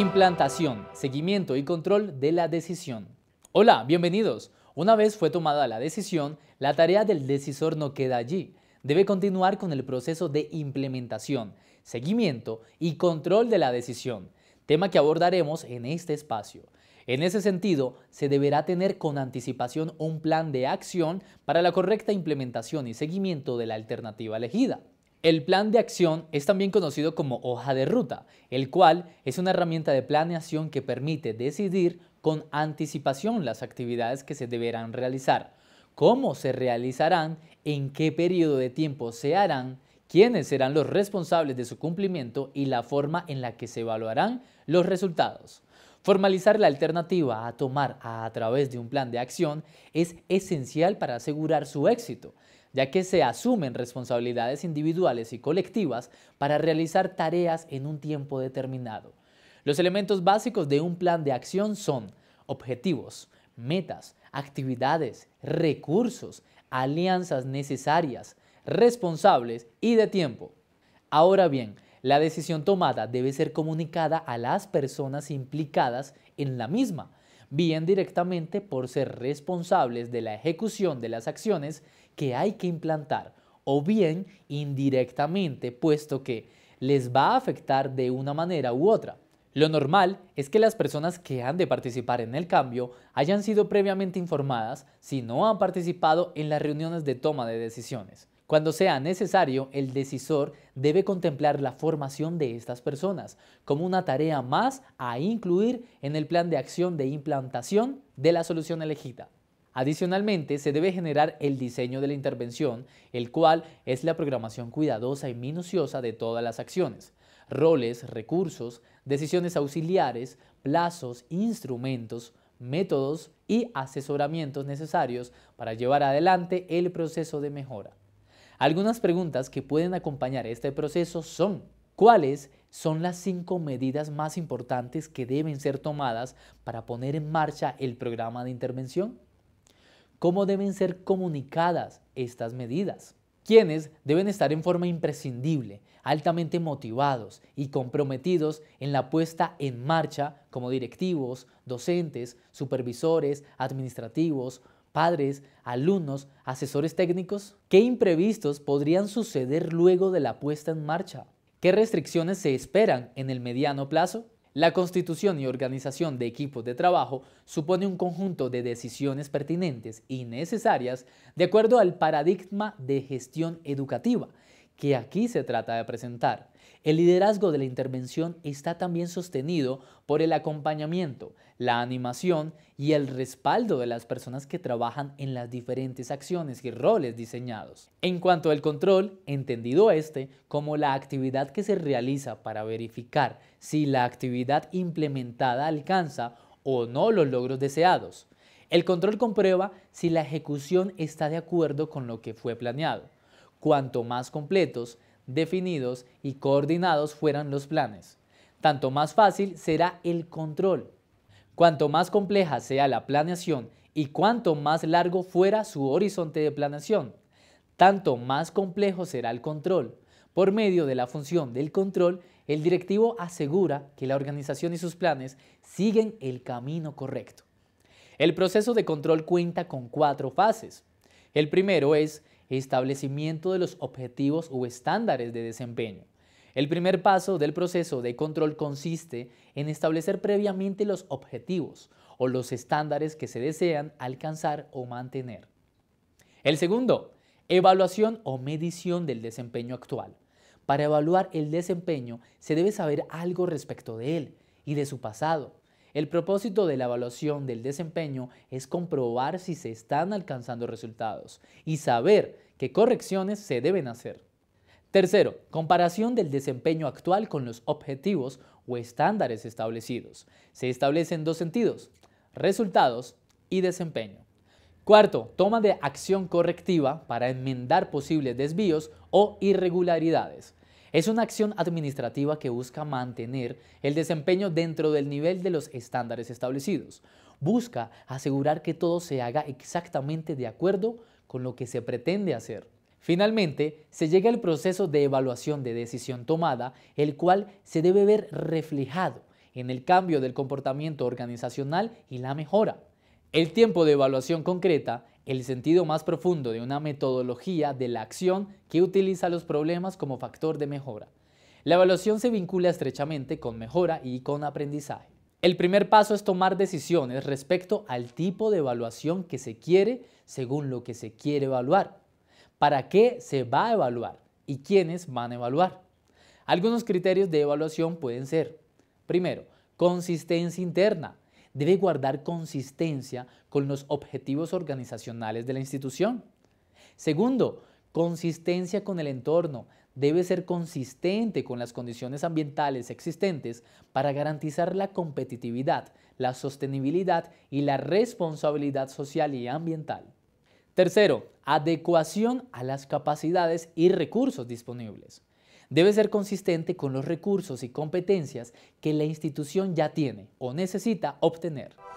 Implantación, seguimiento y control de la decisión. Hola, bienvenidos. Una vez fue tomada la decisión, la tarea del decisor no queda allí. Debe continuar con el proceso de implementación, seguimiento y control de la decisión, tema que abordaremos en este espacio. En ese sentido, se deberá tener con anticipación un plan de acción para la correcta implementación y seguimiento de la alternativa elegida. El plan de acción es también conocido como hoja de ruta, el cual es una herramienta de planeación que permite decidir con anticipación las actividades que se deberán realizar, cómo se realizarán, en qué periodo de tiempo se harán, quiénes serán los responsables de su cumplimiento y la forma en la que se evaluarán los resultados. Formalizar la alternativa a tomar a través de un plan de acción es esencial para asegurar su éxito, ya que se asumen responsabilidades individuales y colectivas para realizar tareas en un tiempo determinado. Los elementos básicos de un plan de acción son objetivos, metas, actividades, recursos, alianzas necesarias, responsables y de tiempo. Ahora bien, la decisión tomada debe ser comunicada a las personas implicadas en la misma, bien directamente por ser responsables de la ejecución de las acciones que hay que implantar, o bien indirectamente, puesto que les va a afectar de una manera u otra. Lo normal es que las personas que han de participar en el cambio hayan sido previamente informadas si no han participado en las reuniones de toma de decisiones. Cuando sea necesario, el decisor debe contemplar la formación de estas personas como una tarea más a incluir en el plan de acción de implantación de la solución elegida. Adicionalmente, se debe generar el diseño de la intervención, el cual es la programación cuidadosa y minuciosa de todas las acciones, roles, recursos, decisiones auxiliares, plazos, instrumentos, métodos y asesoramientos necesarios para llevar adelante el proceso de mejora. Algunas preguntas que pueden acompañar este proceso son, ¿cuáles son las cinco medidas más importantes que deben ser tomadas para poner en marcha el programa de intervención? cómo deben ser comunicadas estas medidas, ¿Quiénes deben estar en forma imprescindible, altamente motivados y comprometidos en la puesta en marcha como directivos, docentes, supervisores, administrativos, padres, alumnos, asesores técnicos? ¿Qué imprevistos podrían suceder luego de la puesta en marcha? ¿Qué restricciones se esperan en el mediano plazo? La constitución y organización de equipos de trabajo supone un conjunto de decisiones pertinentes y necesarias de acuerdo al paradigma de gestión educativa que aquí se trata de presentar. El liderazgo de la intervención está también sostenido por el acompañamiento, la animación y el respaldo de las personas que trabajan en las diferentes acciones y roles diseñados. En cuanto al control, entendido este como la actividad que se realiza para verificar si la actividad implementada alcanza o no los logros deseados. El control comprueba si la ejecución está de acuerdo con lo que fue planeado. Cuanto más completos, definidos y coordinados fueran los planes, tanto más fácil será el control. Cuanto más compleja sea la planeación y cuanto más largo fuera su horizonte de planeación, tanto más complejo será el control. Por medio de la función del control, el directivo asegura que la organización y sus planes siguen el camino correcto. El proceso de control cuenta con cuatro fases. El primero es establecimiento de los objetivos o estándares de desempeño. El primer paso del proceso de control consiste en establecer previamente los objetivos o los estándares que se desean alcanzar o mantener. El segundo, evaluación o medición del desempeño actual. Para evaluar el desempeño se debe saber algo respecto de él y de su pasado. El propósito de la evaluación del desempeño es comprobar si se están alcanzando resultados y saber qué correcciones se deben hacer. Tercero, comparación del desempeño actual con los objetivos o estándares establecidos. Se establece en dos sentidos, resultados y desempeño. Cuarto, toma de acción correctiva para enmendar posibles desvíos o irregularidades. Es una acción administrativa que busca mantener el desempeño dentro del nivel de los estándares establecidos. Busca asegurar que todo se haga exactamente de acuerdo con lo que se pretende hacer. Finalmente, se llega al proceso de evaluación de decisión tomada, el cual se debe ver reflejado en el cambio del comportamiento organizacional y la mejora. El tiempo de evaluación concreta, el sentido más profundo de una metodología de la acción que utiliza los problemas como factor de mejora. La evaluación se vincula estrechamente con mejora y con aprendizaje. El primer paso es tomar decisiones respecto al tipo de evaluación que se quiere según lo que se quiere evaluar. ¿Para qué se va a evaluar? ¿Y quiénes van a evaluar? Algunos criterios de evaluación pueden ser, primero, consistencia interna. Debe guardar consistencia con los objetivos organizacionales de la institución. Segundo, consistencia con el entorno debe ser consistente con las condiciones ambientales existentes para garantizar la competitividad, la sostenibilidad y la responsabilidad social y ambiental. Tercero, adecuación a las capacidades y recursos disponibles. Debe ser consistente con los recursos y competencias que la institución ya tiene o necesita obtener.